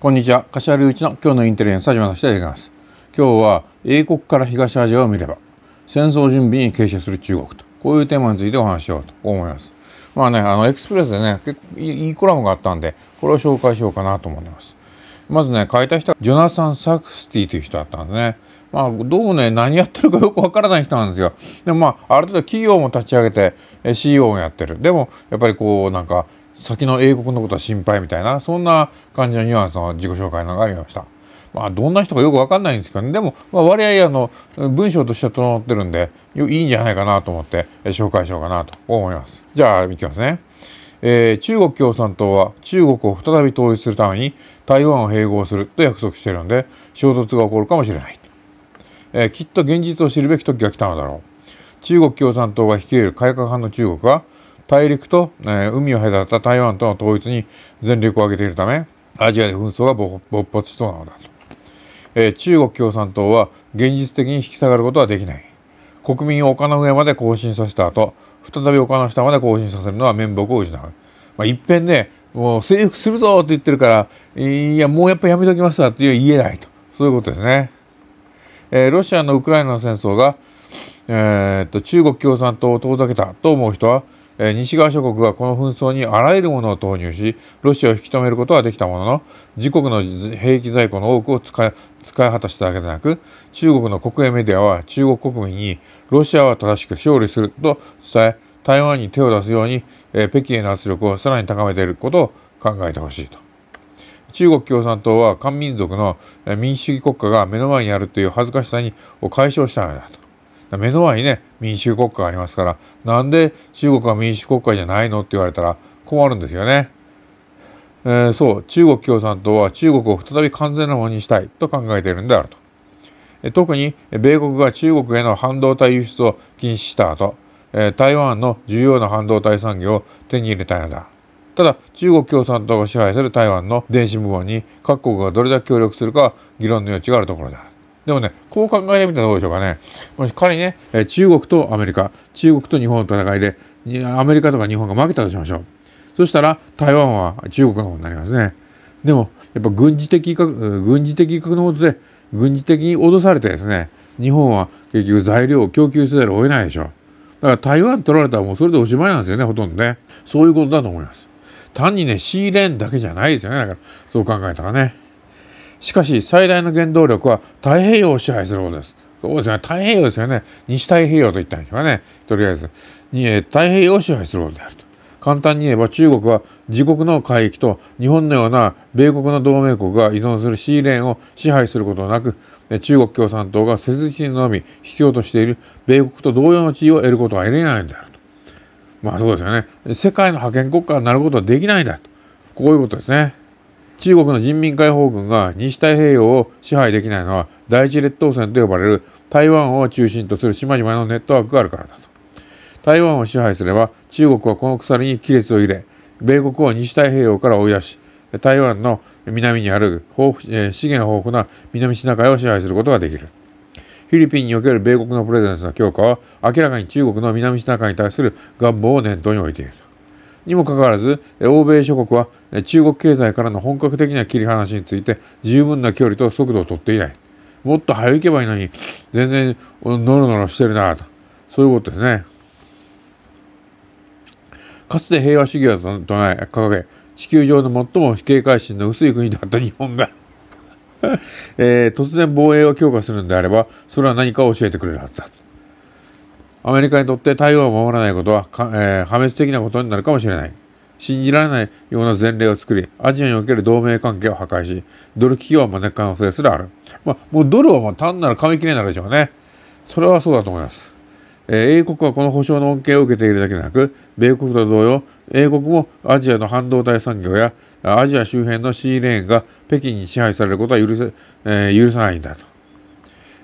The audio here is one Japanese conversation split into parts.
こんにちは柏隆一の今日のインテリエンス始まりましたできます今日は英国から東アジアを見れば戦争準備に傾斜する中国とこういうテーマについてお話ししようと思いますまあねあのエクスプレスでね結構いいコラムがあったんでこれを紹介しようかなと思いますまずね書いた人はジョナサン・サクスティという人だったんですねまあ、どうね、何やってるかよくわからない人なんですよ。でもまあ、ある程度企業も立ち上げて、CEO もやってる。でも、やっぱりこう、なんか、先の英国のことは心配みたいなそんな感じのニュアンスの自己紹介なんありました。まあ、どんな人かよくわかんないんですけど、ね、でも、まあ、割合あの文章としては整ってるんでいいんじゃないかなと思って紹介しようかなと思います。じゃあいきますね。えー、中国共産党は中国を再び統一するために台湾を併合すると約束しているので衝突が起こるかもしれない、えー、きっと現実を知るべき時が来たのだろう中国共産党が率いる改革派の中国は大陸と、えー、海を隔った台湾との統一に全力を挙げているためアジアで紛争が勃発しそうなのだと、えー、中国共産党は現実的に引き下がることはできない国民を丘の上まで行進させた後再び丘の下まで行進させるのは面目を失う、まあ、一遍ねもう征服するぞって言ってるからいやもうやっぱやめときますわって言えないとそういうことですね、えー、ロシアのウクライナの戦争が、えー、っと中国共産党を遠ざけたと思う人はえ西側諸国はこの紛争にあらゆるものを投入しロシアを引き止めることはできたものの自国の兵器在庫の多くを使い果たしただけでなく中国の国営メディアは中国国民にロシアは正しく勝利すると伝え台湾に手を出すように、え北京への圧力をさらに高めていることを考えてほしいと。中国共産党は漢民族の民主主義国家が目の前にあるという恥ずかしさにを解消したのだと。目の前にね民主国家がありますからなんで中国は民主国家じゃないのって言われたら困るんですよね。えー、そう中国共産党は中国を再び完全なものにしたいと考えているんであると。特に米国が中国への半導体輸出を禁止した後台湾の重要な半導体産業を手に入れたいのだ。ただ中国共産党が支配する台湾の電子部門に各国がどれだけ協力するか議論の余地があるところだ。でもね、こう考えてみたらどうでしょうかね。もし仮にね、中国とアメリカ、中国と日本の戦いで、アメリカとか日本が負けたとしましょう。そしたら、台湾は中国のうになりますね。でも、やっぱ軍事的威嚇、軍事的威嚇のことで、軍事的に脅されてですね、日本は結局材料を供給せざるを得ないでしょう。だから台湾取られたらもうそれでおしまいなんですよね、ほとんどね。そういうことだと思います。単にね、シーレーンだけじゃないですよね。だから、そう考えたらね。しかし最大の原動力は太平洋を支配することです。そうですね、太平洋ですよね。西太平洋といったんでしょうね。とりあえず、にえ太平洋を支配することであると。簡単に言えば中国は自国の海域と日本のような米国の同盟国が依存するシーレーンを支配することなく中国共産党が切実にのみ必要としている米国と同様の地位を得ることは得れないんだと。まあそうですよね。世界の覇権国家になることはできないんだと。こういうことですね。中国の人民解放軍が西太平洋を支配できないのは第一列島線と呼ばれる台湾を中心とする島々のネットワークがあるからだと。台湾を支配すれば中国はこの鎖に亀裂を入れ米国を西太平洋から追い出し台湾の南にある資源豊富な南シナ海を支配することができる。フィリピンにおける米国のプレゼンスの強化は明らかに中国の南シナ海に対する願望を念頭に置いていると。にもかかわらず欧米諸国は中国経済からの本格的な切り離しについて十分な距離と速度をとっていないもっと早いけばいいのに全然ノロノロしてるなとそういうことですねかつて平和主義を唱え掲げ地球上の最も警戒心の薄い国だった日本が えー、突然防衛を強化するんであればそれは何かを教えてくれるはずだアメリカにとって台湾を守らないことは、えー、破滅的なことになるかもしれない。信じられないような前例を作り、アジアにおける同盟関係を破壊し、ドル企業を招く可能性すらある。まあ、もうドルはまあ単なる紙切れになるでしょうね。それはそうだと思います。え英国はこの保証の恩恵を受けているだけでなく、米国と同様、英国もアジアの半導体産業やアジア周辺のシーレーンが北京に支配されることは許せ、えー、許さないんだと。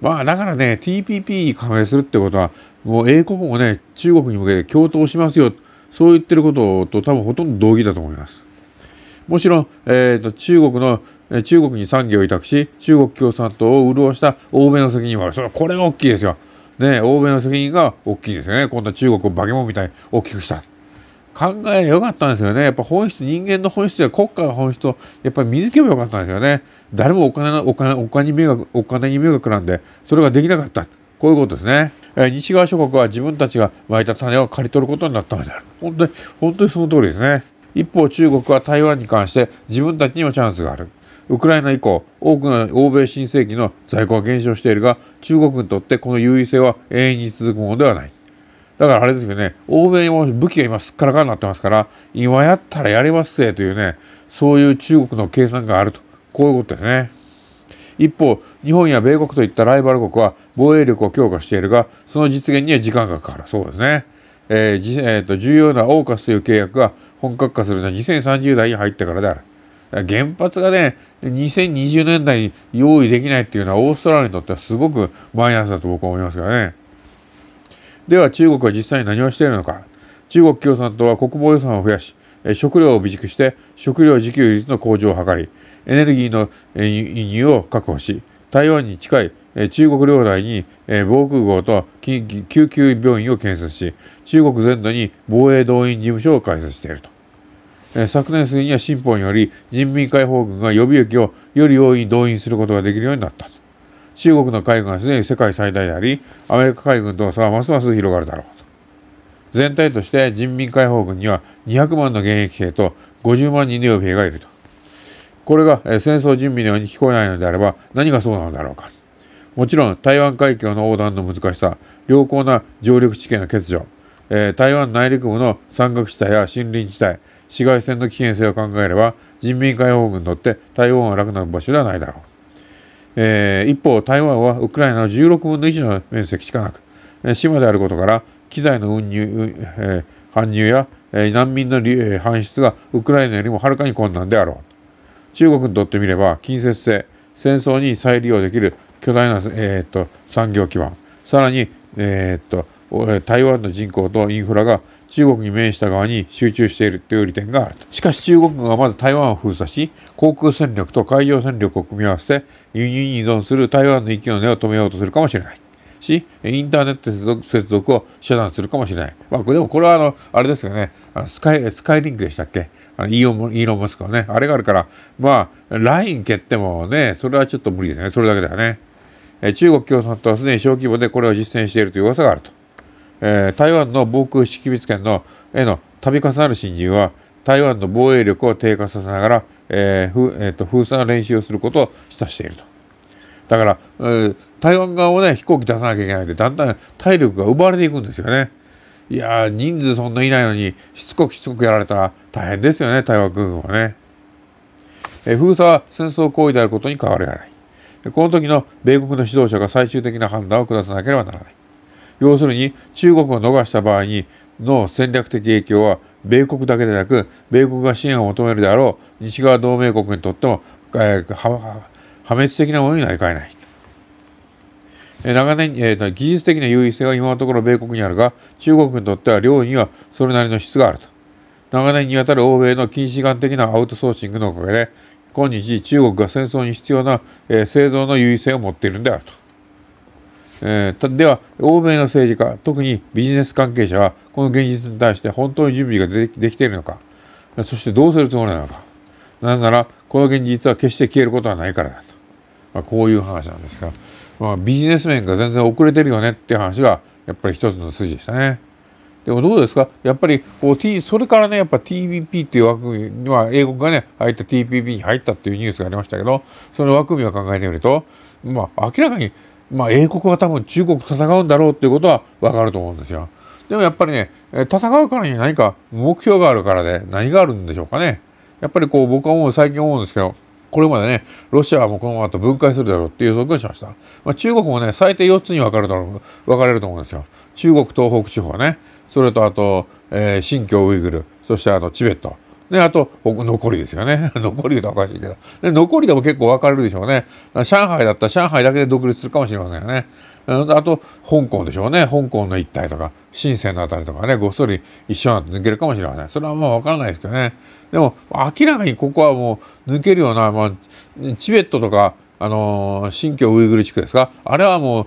まあだからね、TPP に加盟するってことは、もう英国もね、中国に向けて共闘しますよ、そう言ってることと多分ほとんど同義だと思います。もちろん、えーと、中国の中国に産業を委託し中国共産党を潤した欧米の責任はあるそれこれが大きいですよ、ね、欧米の責任が大きいですよねこんな中国を化け物みたいに大きくした考えればよかったんですよねやっぱ本質人間の本質や国家の本質をやっぱり見抜けばよかったんですよね誰もお金のお金お金に迷惑お金に迷惑なんでそれができなかったこういうことですね。西側諸国は自分たちが蒔いた種を刈り取ることになったのである本当に本当にその通りですね一方中国は台湾に関して自分たちにもチャンスがあるウクライナ以降多くの欧米新世紀の在庫は減少しているが中国にとってこの優位性は永遠に続くものではないだからあれですよね欧米も武器が今すっからかになってますから今やったらやれますせというねそういう中国の計算があるとこういうことですね一方日本や米国といったライバル国は防衛力を強化しているがその実現には時間がかかるそうですね、えーえーと、と重要なオーカスという契約が本格化するのは2030代に入ってからである原発がね2020年代に用意できないっていうのはオーストラリアにとってはすごくマイナスだと僕は思いますからねでは中国は実際に何をしているのか中国共産党は国防予算を増やし食料を備蓄して食料自給率の向上を図りエネルギーの輸入を確保し台湾に近い中国領内に防空壕と救急病院を建設し中国全土に防衛動員事務所を開設していると昨年末には新法により人民解放軍が予備役をより容易に動員することができるようになったと中国の海軍はすでに世界最大でありアメリカ海軍との差はますます広がるだろうと全体として人民解放軍には200万の現役兵と50万人の予備兵がいるとこれが戦争準備のように聞こえないのであれば何がそうなのだろうか。もちろん台湾海峡の横断の難しさ、良好な上陸地形の欠如、えー、台湾内陸部の山岳地帯や森林地帯、市街戦の危険性を考えれば人民解放軍にとって台湾は楽な場所ではないだろう。えー、一方台湾はウクライナの16分の1の面積しかなく、島であることから機材の運入、えー、搬入や、えー、難民の、えー、搬出がウクライナよりもはるかに困難であろう。中国にとってみれば近接性戦争に再利用できる巨大な、えー、と産業基盤さらに、えー、と台湾の人口とインフラが中国に面した側に集中しているという利点があるしかし中国がまず台湾を封鎖し航空戦力と海洋戦力を組み合わせて輸入に依存する台湾の域の根を止めようとするかもしれないし、インターネット接続接続を遮断するかもしれない。まあ、でもこれはあの、あれですよね、スカイ、スカイリンクでしたっけあのイーロン・イーロン・マスクはね、あれがあるから、まあ、ライン蹴ってもね、それはちょっと無理ですね。それだけだよね。え中国共産党はすでに小規模でこれを実践しているという噂があると。えー、台湾の防空識別圏のへの度重なる侵入は、台湾の防衛力を低下させながら、えーふえーと封鎖の練習をすることを示唆していると。だから、えー、台湾側もね飛行機出さなきゃいけないんでだんだん体力が奪われていくんですよね。いや人数そんないないのにしつこくしつこくやられたら大変ですよね台湾軍はね。えー、封鎖は戦争行為であることに変わりはない。この時の米国の指導者が最終的な判断を下さなければならない。要するに中国を逃した場合にの戦略的影響は米国だけでなく米国が支援を求めるであろう西側同盟国にとっても、えー、は破滅的なものになりかえない。え長年、えー、技術的な優位性は今のところ米国にあるが、中国にとっては領にはそれなりの質があると。長年にわたる欧米の近視眼的なアウトソーシングのおかげで、今日中国が戦争に必要な、えー、製造の優位性を持っているんであると。えー、では欧米の政治家特にビジネス関係者はこの現実に対して本当に準備ができているのかそしてどうするつもりなのかなぜならこの現実は決して消えることはないからだまあ、こういう話なんですが、まあ、ビジネス面が全然遅れてるよねっていう話がやっぱり一つの筋でしたね。でもどうですかやっぱりこう、T、それからねやっぱ TPP っていう枠組みは英国がね入った TPP に入ったっていうニュースがありましたけどその枠組みを考えてみると、まあ、明らかに、まあ、英国は多分中国戦うんだろうっていうことは分かると思うんですよ。でもやっぱりね戦うからに何か目標があるからで何があるんでしょうかね。やっぱりこう僕は思う最近思うんですけどこれまでね、ロシアはもうこのままと分解するだろうっていう予測をしました。まあ、中国もね、最低4つに分かれた分かれると思うんですよ。中国東北地方ね、それとあと、えー、新疆ウイグル、そしてあのチベット。ね、あと残りですよね 残りがおかしいけどで残りでも結構分かれるでしょうね上海だったら上海だけで独立するかもしれませんよねあと香港でしょうね香港の一帯とか深センの辺りとかねごっそり一緒になって抜けるかもしれませんそれはまあ分からないですけどねでも明らかにここはもう抜けるような、まあ、チベットとかあの新疆ウイグル地区ですかあれはもう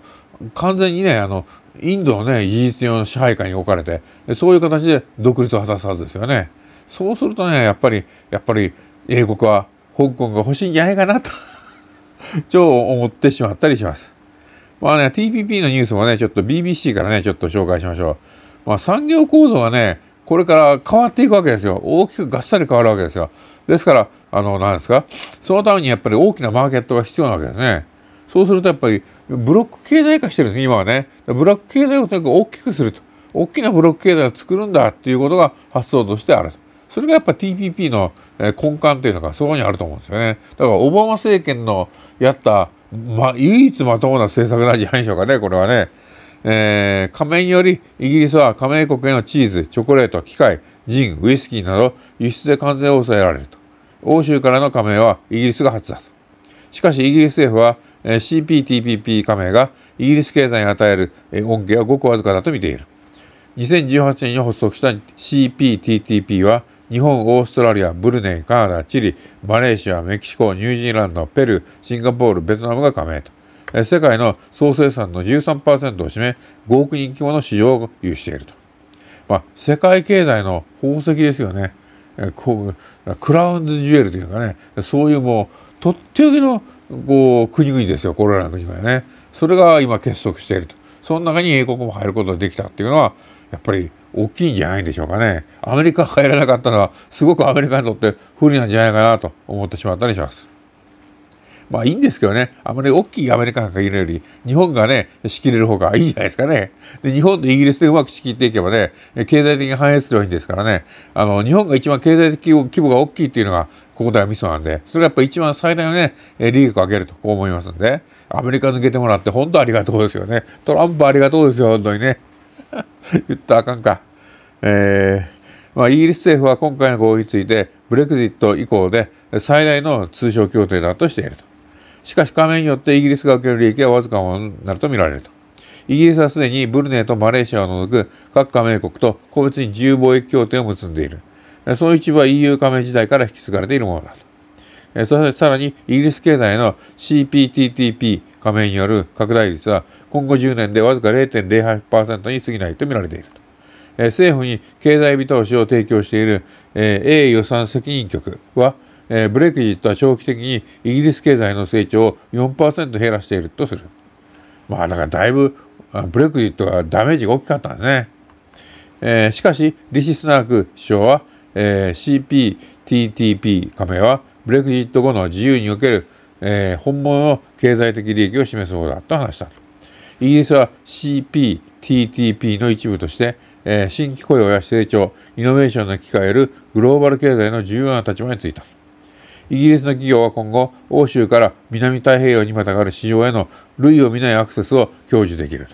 完全にねあのインドのね事実上の支配下に置かれてそういう形で独立を果たすはずですよね。そうするとねやっぱりやっぱり英国は香港が欲しいんじゃないかなと超 思ってしまったりします。まあね TPP のニュースもねちょっと BBC からねちょっと紹介しましょう。まあ、産業構造がねこれから変わっていくわけですよ大きくがっさり変わるわけですよですからあの何ですかそのためにやっぱり大きなマーケットが必要なわけですねそうするとやっぱりブロック経済化してるんです今はねブロック経済をとにかく大きくすると大きなブロック経済を作るんだっていうことが発想としてあるとそれがやっぱ TPP の根幹というのがそこにあると思うんですよね。だからオバマ政権のやった、ま、唯一まともな政策なんじゃないでしょうかね、これはね。えー、加盟によりイギリスは加盟国へのチーズ、チョコレート、機械、ジン、ウイスキーなど輸出で関税を抑えられると。欧州からの加盟はイギリスが初だと。しかしイギリス政府は、え CPTPP 加盟がイギリス経済に与える、え恩恵はごくわずかだと見ている。2018年に発足した CPTTP は日本、オーストラリア、ブルネイ、カナダ、チリ、マレーシア、メキシコ、ニュージーランド、ペルー、シンガポール、ベトナムが加盟と。世界の総生産の13%を占め、5億人規模の市場を有していると。まあ、世界経済の宝石ですよね。こうクラウンズジュエルというかね、そういうもう、とっておきのこう国々ですよ、これらの国々ね。それが今結束していると。その中に英国も入ることができたっていうのは、やっぱり大きいんじゃないでしょうかね。アメリカが入らなかったのはすごくアメリカにとって不利なんじゃないかなと思ってしまったりします。まあいいんですけどね、あまり大きいアメリカが限るより、日本がね、仕切れる方がいいじゃないですかね。で、日本とイギリスでうまく仕切っていけばね、経済的に反映すればいいんですからね、あの、日本が一番経済的規模が大きいっていうのが、ここではミソなんで、それがやっぱ一番最大のね、利益を上げると思いますんで、アメリカ抜けてもらって本当ありがとうですよね。トランプありがとうですよ、本当にね。言ったらあかんか。えー、まあ、イギリス政府は今回の合意についてブレクジット以降で最大の通商協定だとしていると。しかし加盟によってイギリスが受ける利益はわずかになると見られると。イギリスはすでにブルネイとマレーシアを除く各加盟国と個別に自由貿易協定を結んでいる。その一部は EU 加盟時代から引き継がれているものだと。そしてさらにイギリス経済の CPTTP 加盟による拡大率は今後10年でわずか0.08%に過ぎないと見られていると。えー、政府に経済見通しを提供している、えー、A 予算責任局は、えー、ブレクジットは長期的にイギリス経済の成長を4%減らしているとする。まあだからだいぶブレクジットはダメージが大きかったんですね。えー、しかしリシ・スナーク首相は、えー、CPTTP 加盟はブレクジット後の自由における、えー、本物の経済的利益を示すものだと話した。イギリスは CPTTP の一部として、えー、新規雇用や成長、イノベーションの機会を得るグローバル経済の重要な立場についた。イギリスの企業は今後、欧州から南太平洋にまたがる市場への類を見ないアクセスを享受できる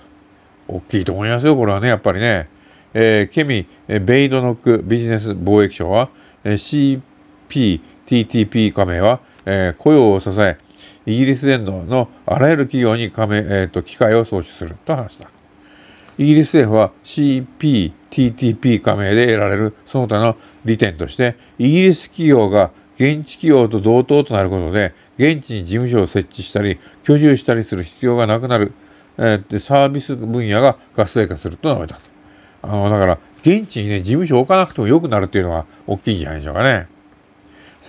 と。大きいと思いますよ、これはね、やっぱりね。えー、ケミ、ベイドノックビジネス貿易省は、えー、CPTTP 加盟は、えー、雇用を支え、イギリス全土のあらゆる企業に加盟、えーと、機会を創出すると話した。イギリス政府は CPTTP 加盟で得られるその他の利点としてイギリス企業が現地企業と同等となることで現地に事務所を設置したり居住したりする必要がなくなる、えー、サービス分野が活性化すると述べたあのだから現地にね事務所を置かなくてもよくなるっていうのが大きいんじゃないでしょうかね。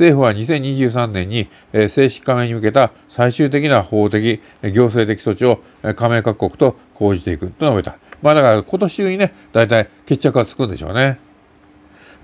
政府は2023年に正式加盟に向けた最終的な法的、行政的措置を加盟各国と講じていくと述べた。まあだから今年中にね、大体決着がつくんでしょうね。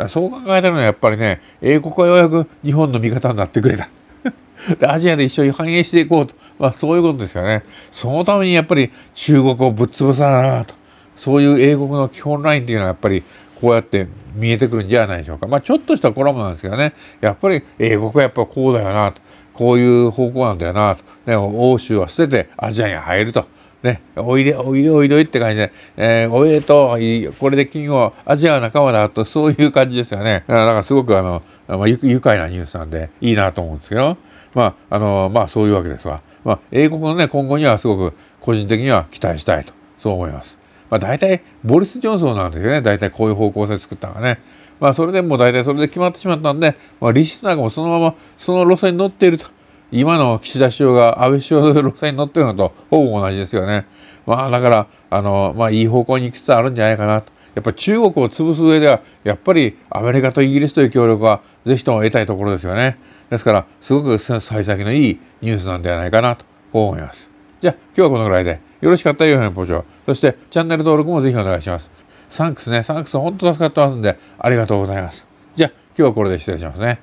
そう考えたのはやっぱりね、英国はようやく日本の味方になってくれた。アジアで一緒に繁栄していこうと、まあ、そういうことですよね。そのためにやっぱり中国をぶっ潰さなと。そういう英国の基本ラインっていうのはやっぱりこうやって見えてくるんじゃないでしょうか。まあ、ちょっとしたコラムなんですけどね、やっぱり英国はやっぱこうだよなと、こういう方向なんだよなと、ね、欧州は捨ててアジアに入ると。ね、おいでおいでおいでって感じで、えー、おいでとこれで君はアジアは仲間だとそういう感じですよねだからすごくあの、まあ、愉快なニュースなんでいいなと思うんですけどまああのまあそういうわけですわ、まあ、英国のね今後にはすごく個人的には期待したいとそう思います。まあ、大体ボリス・ジョンソンなんですよね大体こういう方向性作ったのがね。まあ、それでもう大体それで決まってしまったんで、まあ、リシスなんかもそのままその路線に乗っていると今の岸田首相が安倍首相の路線に乗っているのとほぼ同じですよね。まあ、だからあの、まあ、いい方向に行きつつあるんじゃないかなと。やっぱり中国を潰す上ではやっぱりアメリカとイギリスという協力はぜひとも得たいところですよね。ですからすごく幸先のいいニュースなんではないかなと思います。じゃあ今日はこのぐらいで。よろしかったら良いポチョ。そしてチャンネル登録もぜひお願いします。サンクスね、サンクス本当助かってますんで、ありがとうございます。じゃあ今日はこれで失礼しますね。